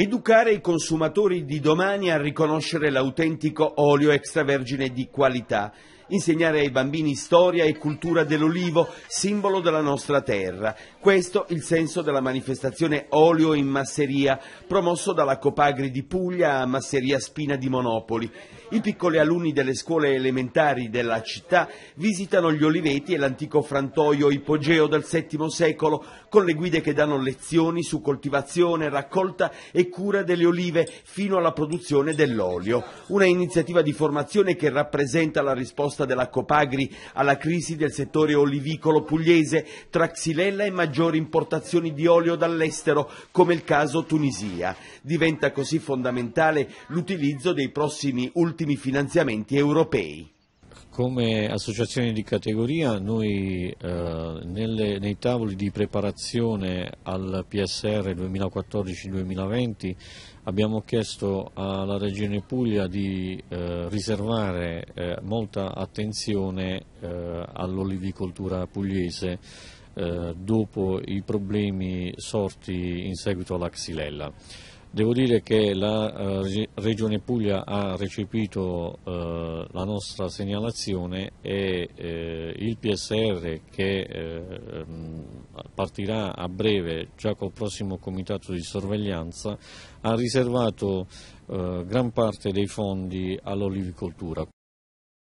Educare i consumatori di domani a riconoscere l'autentico olio extravergine di qualità insegnare ai bambini storia e cultura dell'olivo, simbolo della nostra terra. Questo il senso della manifestazione Olio in Masseria, promosso dalla Copagri di Puglia a Masseria Spina di Monopoli. I piccoli alunni delle scuole elementari della città visitano gli oliveti e l'antico frantoio ipogeo del VII secolo con le guide che danno lezioni su coltivazione, raccolta e cura delle olive fino alla produzione dell'olio. Una iniziativa di formazione che rappresenta la risposta risposta della Copagri alla crisi del settore olivicolo pugliese tra xylella e maggiori importazioni di olio dall'estero, come il caso Tunisia. Diventa così fondamentale l'utilizzo dei prossimi ultimi finanziamenti europei come associazione di categoria noi eh, nelle, nei tavoli di preparazione al PSR 2014-2020 abbiamo chiesto alla Regione Puglia di eh, riservare eh, molta attenzione eh, all'olivicoltura pugliese eh, dopo i problemi sorti in seguito alla xylella. Devo dire che la eh, Regione Puglia ha recepito eh, la nostra segnalazione e eh, il PSR che eh, mm, partirà a breve già col prossimo comitato di sorveglianza ha riservato eh, gran parte dei fondi all'olivicoltura.